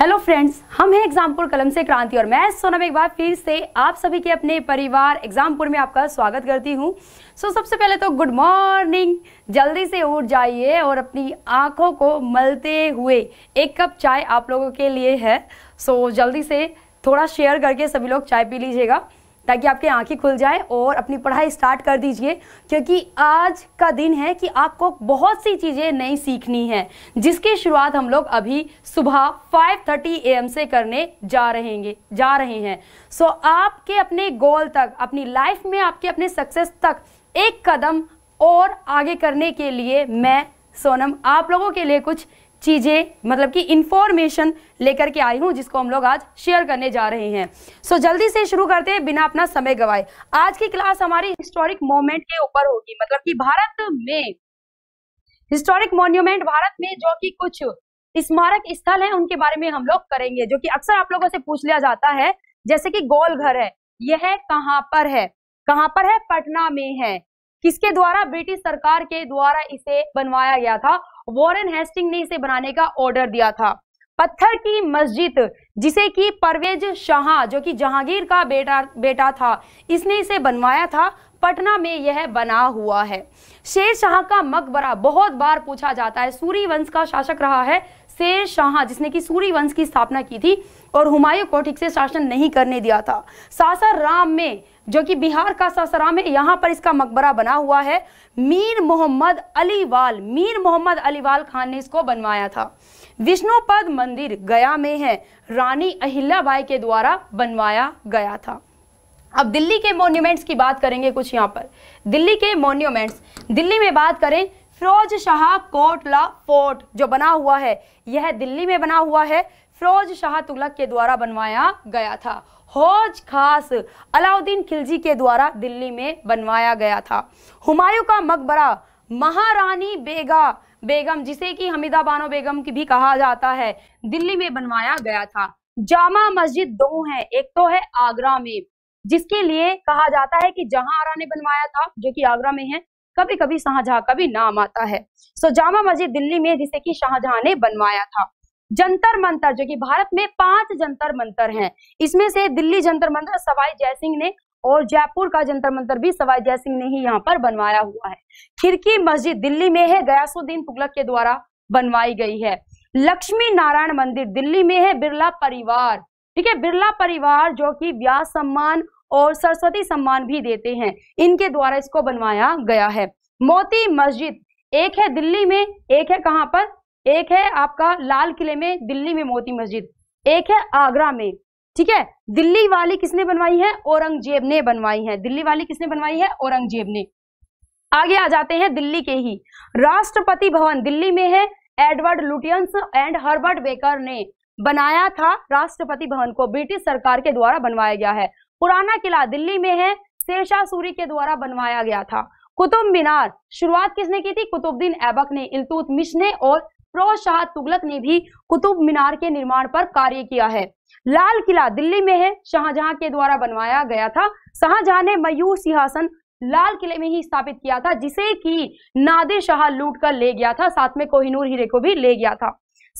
hello friends हम हैं एग्जामपुर कलम से क्रांति और मैं सोनम एक बार फिर से आप सभी के अपने परिवार एग्जामपुर में आपका स्वागत करती हूं सो so, सबसे पहले तो गुड मॉर्निंग जल्दी से उठ जाइए और अपनी आंखों को मलते हुए एक कप चाय आप लोगों के लिए है सो so, जल्दी से थोड़ा शेयर करके सभी लोग चाय पी लीजिएगा ताकि आपकी आंखें खुल जाए और अपनी पढ़ाई स्टार्ट कर दीजिए क्योंकि आज का दिन है कि आपको बहुत सी चीज़ें नई सीखनी है जिसकी शुरुआत हम लोग अभी सुबह 5:30 एम से करने जा रहेंगे जा रहे हैं सो so, आपके अपने गोल तक अपनी लाइफ में आपके अपने सक्सेस तक एक कदम और आगे करने के लिए मैं सोनम आप लोगों के लिए कुछ चीज़ें मतलब कि इंफॉर्मेशन लेकर के आई हूं जिसको हम लोग आज शेयर करने जा रहे हैं सो so, जल्दी से शुरू करते हैं बिना अपना समय गवाए आज की क्लास हमारी हिस्टोरिक मोमेंट के ऊपर होगी मतलब कि भारत में हिस्टोरिक मोन्यूमेंट भारत में जो कि कुछ स्मारक स्थल है उनके बारे में हम लोग करेंगे जो कि अक्सर आप लोगों से पूछ लिया जाता है जैसे कि गोल घर है यह कहाँ पर है कहाँ पर है पटना में है किसके द्वारा ब्रिटिश सरकार के द्वारा इसे बनवाया गया था वॉरेन हेस्टिंग ने इसे बनाने का ऑर्डर दिया था पत्थर की मस्जिद जिसे कि परवेज शाह जो कि जहांगीर का बेटा बेटा था इसने इसे बनवाया था पटना में यह बना हुआ है शेर शाह का मकबरा बहुत बार पूछा जाता है सूरी वंश का शासक रहा है शेर शाह जिसने की सूरी वंश की स्थापना की थी और हुमायूं को ठीक से शासन नहीं करने दिया था सासाराम में जो कि बिहार का सासाराम है यहाँ पर इसका मकबरा बना हुआ है मीर मोहम्मद अलीवाल मीर मोहम्मद अलीवाल खान ने इसको बनवाया था विष्णुपद मंदिर गया में है रानी अहिल्याबाई के द्वारा बनवाया गया था अब दिल्ली के मोन्यूमेंट्स की बात करेंगे कुछ यहाँ पर दिल्ली के मोन्यूमेंट्स दिल्ली में बात करें फिरोज शाह कोटला फोर्ट जो बना हुआ है यह दिल्ली में बना हुआ है फिरोज शाह तुगलक के द्वारा बनवाया गया था हौज खास अलाउद्दीन खिलजी के द्वारा दिल्ली में बनवाया गया था हुमायूं का मकबरा महारानी बेगा बेगम जिसे कि हमीदा बानो बेगम की भी कहा जाता है दिल्ली में बनवाया गया था जामा मस्जिद दो है एक तो है आगरा में जिसके लिए कहा जाता है कि जहां आरा ने बनवाया था जो कि आगरा में है कभी कभी शाहजहां का भी नाम आता है सो जामा मस्जिद दिल्ली में जिसे कि शाहजहां ने बनवाया था जंतर मंतर जो कि भारत में पांच जंतर मंतर हैं इसमें से दिल्ली जंतर मंतर सवाई जयसिंह ने और जयपुर का जंतर मंतर भी सवाई जयसिंह ने ही यहाँ पर बनवाया हुआ है खिड़की मस्जिद दिल्ली में है गयासुद्दीन तुगलक के द्वारा बनवाई गई है लक्ष्मी नारायण मंदिर दिल्ली में है बिरला परिवार ठीक है बिरला परिवार जो कि व्यास सम्मान और सरस्वती सम्मान भी देते हैं इनके द्वारा इसको बनवाया गया है मोती मस्जिद एक है दिल्ली में एक है कहाँ पर एक है आपका लाल किले में दिल्ली में मोती मस्जिद एक है आगरा में ठीक है दिल्ली वाली किसने बनवाई है औरंगजेब ने बनवाई है दिल्ली वाली किसने बनवाई है औरंगजेब ने आगे आ जाते हैं दिल्ली के ही राष्ट्रपति भवन दिल्ली में है Edward Lutyens and Herbert Baker ने बनाया था राष्ट्रपति भवन को ब्रिटिश सरकार के द्वारा बनवाया गया है पुराना किला दिल्ली में है शेरशाह सूरी के द्वारा बनवाया गया था कुतुब मीनार शुरुआत किसने की थी कुतुबद्दीन ऐबक ने इलतुत मिश ने और प्रो शाह तुगलक ने भी कुतुब मीनार के निर्माण पर कार्य किया है लाल किला दिल्ली में है शाहजहां के द्वारा बनवाया गया था शाहजहां ने मयूर सिंहासन लाल किले में ही स्थापित किया था जिसे कि नादिर शाह लूट कर ले गया था साथ में कोहिनूर हीरे को भी ले गया था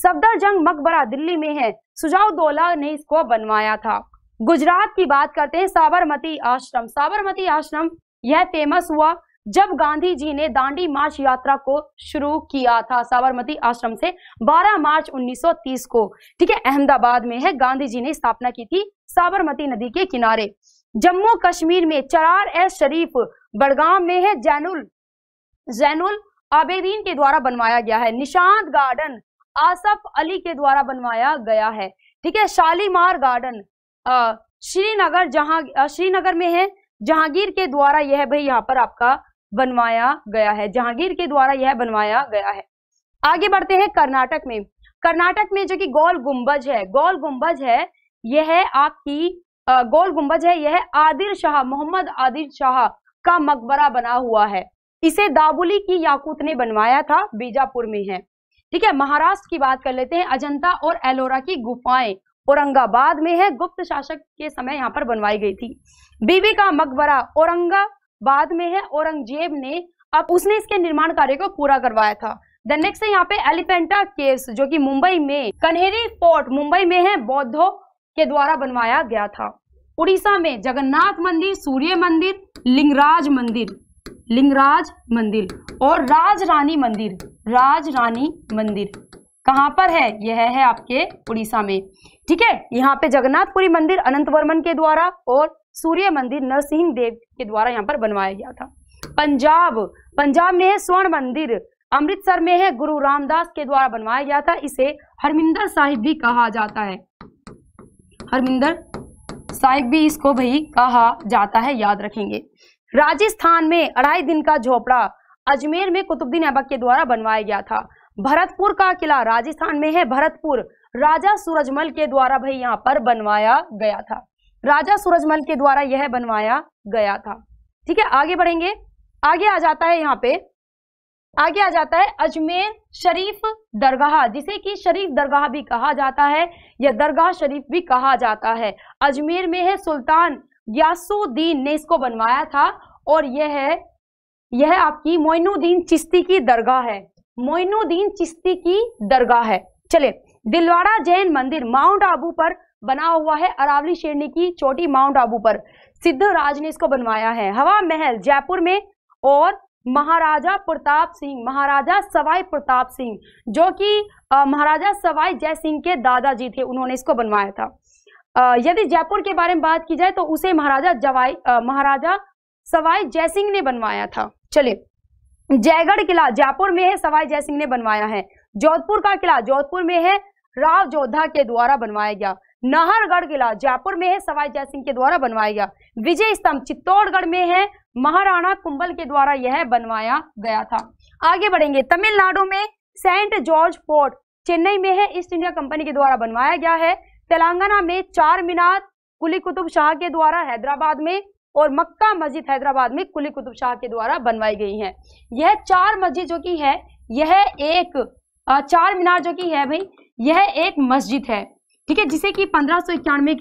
सफदरजंग मकबरा दिल्ली में है दौला ने इसको बनवाया था गुजरात की बात करते हैं साबरमती आश्रम साबरमती आश्रम यह फेमस हुआ जब गांधी जी ने दांडी मार्च यात्रा को शुरू किया था साबरमती आश्रम से 12 मार्च 1930 को ठीक है अहमदाबाद में है गांधी जी ने स्थापना की थी साबरमती नदी के किनारे जम्मू कश्मीर में चरार ए शरीफ बड़गाम में है जैनुल जैनुल आबेदीन के द्वारा बनवाया गया है निशांत गार्डन आसफ अली के द्वारा बनवाया गया है ठीक है शालीमार गार्डन श्रीनगर जहां श्रीनगर में है जहांगीर के द्वारा यह भाई यहाँ पर आपका बनवाया गया है जहांगीर के द्वारा यह बनवाया गया है आगे बढ़ते हैं कर्नाटक में कर्नाटक में जो कि गोल गुंबज है गोल गुंबज है यह आपकी गोल गुंबज है यह आदिर शाह मोहम्मद आदिर शाह का मकबरा बना हुआ है इसे दाबुली की याकूत ने बनवाया था बीजापुर में है ठीक है महाराष्ट्र की बात कर लेते हैं अजंता और एलोरा की गुफाएं औरंगाबाद में है गुप्त शासक के समय यहाँ पर बनवाई गई थी बीबी का मकबरा औरंगाबाद में है औरंगजेब ने अब उसने इसके निर्माण कार्य को पूरा करवाया था नेक्स्ट है यहाँ पे एलिफेंटा केव्स जो कि मुंबई में कन्हेरी फोर्ट मुंबई में है बौद्धों के द्वारा बनवाया गया था उड़ीसा में जगन्नाथ मंदिर सूर्य मंदिर लिंगराज मंदिर लिंगराज मंदिर और राज रानी मंदिर राज रानी मंदिर कहाँ पर है यह है आपके उड़ीसा में ठीक है यहाँ पे जगन्नाथपुरी मंदिर अनंत वर्मन के द्वारा और सूर्य मंदिर नरसिंह देव के द्वारा यहाँ पर बनवाया गया था पंजाब पंजाब में है स्वर्ण मंदिर अमृतसर में है गुरु रामदास के द्वारा बनवाया गया था इसे हरमिंदर साहिब भी कहा जाता है हरमिंदर साहिब भी इसको भी कहा जाता है याद रखेंगे राजस्थान में अढ़ाई दिन का झोपड़ा अजमेर में कुतुबुद्दीन ऐबक के द्वारा बनवाया गया था भरतपुर का किला राजस्थान में है भरतपुर राजा सूरजमल के द्वारा भाई यहाँ पर बनवाया गया था राजा सूरजमल के द्वारा यह बनवाया गया था ठीक है आगे बढ़ेंगे आगे आ जाता है यहाँ पे आगे आ जाता है अजमेर शरीफ दरगाह जिसे कि शरीफ दरगाह भी कहा जाता है या दरगाह शरीफ भी कहा जाता है अजमेर में है सुल्तान यासुद्दीन ने इसको बनवाया था और यह है यह आपकी मोइनुद्दीन चिश्ती की दरगाह है मोइनुद्दीन चिश्ती की दरगाह है चले दिलवाड़ा जैन मंदिर माउंट आबू पर बना हुआ है अरावली श्रेणी की चोटी माउंट आबू पर सिद्ध राज ने इसको बनवाया है हवा महल जयपुर में और महाराजा प्रताप सिंह महाराजा सवाई प्रताप सिंह जो कि महाराजा सवाई जय सिंह के दादाजी थे उन्होंने इसको बनवाया था यदि जयपुर के बारे में बात की जाए तो उसे महाराजा जवाई महाराजा सवाई जय सिंह ने बनवाया था चलिए जयगढ़ किला जयपुर में है सवाई जय सिंह ने बनवाया है जोधपुर का किला जोधपुर में है राव जोधा के द्वारा बनवाया गया नाहरगढ़ किला जयपुर में है सवाई जयसिंह के द्वारा बनवाया गया विजय स्तंभ चित्तौड़गढ़ में है महाराणा कुंबल के द्वारा यह बनवाया गया था आगे बढ़ेंगे तमिलनाडु में सेंट जॉर्ज फोर्ट चेन्नई में है ईस्ट इंडिया कंपनी के द्वारा बनवाया गया है तेलंगाना में चार मीनार कुली कुतुब शाह के द्वारा हैदराबाद में और मक्का मस्जिद हैदराबाद में कुली कुतुब शाह के द्वारा बनवाई गई है यह चार मस्जिद जो की है यह एक चार मीनार जो कि है भाई यह एक मस्जिद है ठीक है जिसे कि पंद्रह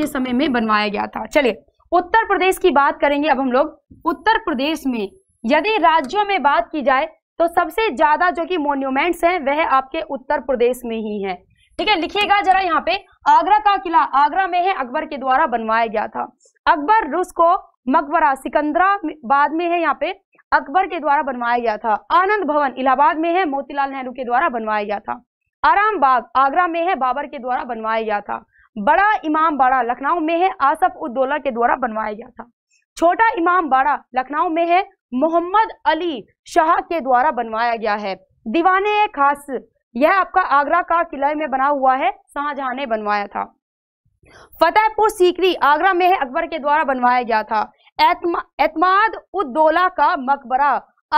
के समय में बनवाया गया था चलिए उत्तर प्रदेश की बात करेंगे अब हम लोग उत्तर प्रदेश में यदि राज्यों में बात की जाए तो सबसे ज्यादा जो कि मोन्यूमेंट्स हैं वह आपके उत्तर प्रदेश में ही है ठीक है लिखिएगा जरा यहाँ पे आगरा का किला आगरा में है अकबर के द्वारा बनवाया गया था अकबर रूस को मकबरा सिकंदरा बाद में है यहाँ पे अकबर के द्वारा बनवाया गया था आनंद भवन इलाहाबाद में है मोतीलाल नेहरू के द्वारा बनवाया गया था आराम बाग आगरा में है बाबर के द्वारा बनवाया गया था बड़ा इमाम बाड़ा लखनऊ में है आसफ उद्दौला के द्वारा बनवाया गया था छोटा इमाम बाड़ा लखनऊ में है मोहम्मद अली शाह के द्वारा बनवाया गया है दीवाने खास यह आपका आगरा का किले में बना हुआ है शाहजहां ने बनवाया था फतेहपुर सीकरी आगरा में है अकबर के द्वारा बनवाया गया था एतमाद उद्दोला का मकबरा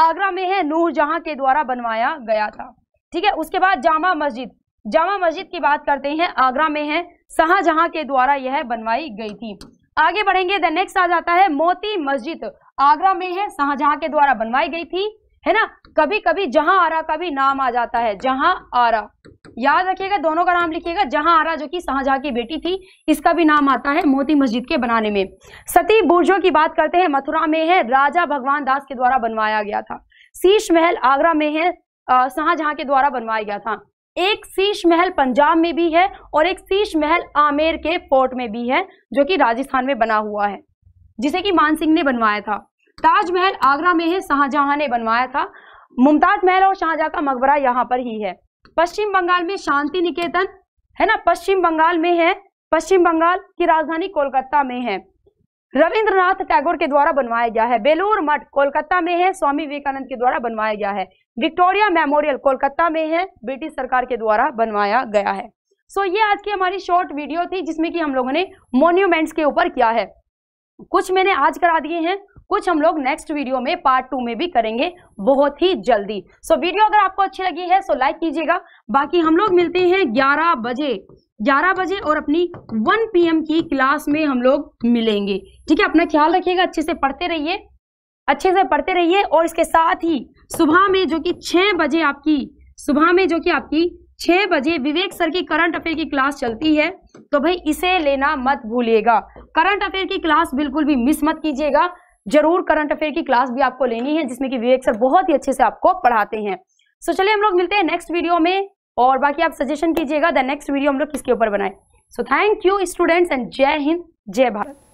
आगरा में है नूर जहां के द्वारा बनवाया गया था ठीक है उसके बाद जामा मस्जिद जामा मस्जिद की बात करते हैं आगरा में है शाहजहां के द्वारा यह बनवाई गई थी आगे बढ़ेंगे द नेक्स्ट आ जाता है मोती मस्जिद आगरा में है शाहजहां के द्वारा बनवाई गई थी है ना कभी कभी जहां आरा का भी नाम आ जाता है जहां आरा याद रखिएगा दोनों का नाम लिखिएगा जहां आरा जो कि शाहजहां की बेटी थी इसका भी नाम आता है मोती मस्जिद के बनाने में सती बुर्जो की बात करते हैं मथुरा में है राजा भगवान दास के द्वारा बनवाया गया था शीश महल आगरा में है शाहजहां के द्वारा बनवाया गया था एक शीश महल पंजाब में भी है और एक शीश महल आमेर के फोर्ट में भी है जो कि राजस्थान में बना हुआ है जिसे कि मानसिंह ने बनवाया था ताजमहल आगरा में है शाहजहां ने बनवाया था मुमताज महल और शाहजहां का मकबरा यहाँ पर ही है पश्चिम बंगाल में शांति निकेतन है ना पश्चिम बंगाल में है पश्चिम बंगाल की राजधानी कोलकाता में है रविंद्रनाथ टैगोर के द्वारा बनवाया गया है बेलूर मठ कोलकाता में है स्वामी विवेकानंद के द्वारा बनवाया गया है विक्टोरिया मेमोरियल कोलकाता में है ब्रिटिश सरकार के द्वारा बनवाया गया है सो ये आज की हमारी शॉर्ट वीडियो थी जिसमें कि हम लोगों ने मोन्यूमेंट्स के ऊपर किया है कुछ मैंने आज करा दिए हैं कुछ हम लोग नेक्स्ट वीडियो में पार्ट टू में भी करेंगे बहुत ही जल्दी सो so, वीडियो अगर आपको अच्छी लगी है सो लाइक कीजिएगा बाकी हम लोग मिलते हैं ग्यारह बजे 11 बजे और अपनी 1 पीएम की क्लास में हम लोग मिलेंगे ठीक है अपना ख्याल रखिएगा अच्छे से पढ़ते रहिए अच्छे से पढ़ते रहिए और इसके साथ ही सुबह में जो कि छः बजे आपकी सुबह में जो कि आपकी छः बजे विवेक सर की करंट अफेयर की क्लास चलती है तो भाई इसे लेना मत भूलिएगा करंट अफेयर की क्लास बिल्कुल भी मिस मत कीजिएगा जरूर करंट अफेयर की क्लास भी आपको लेनी है जिसमें कि विवेक सर बहुत ही अच्छे से आपको पढ़ाते हैं सो चलिए हम लोग मिलते हैं नेक्स्ट वीडियो में और बाकी आप सजेशन कीजिएगा द नेक्स्ट वीडियो हम लोग किसके ऊपर बनाए so thank you students and जय हिंद जय भारत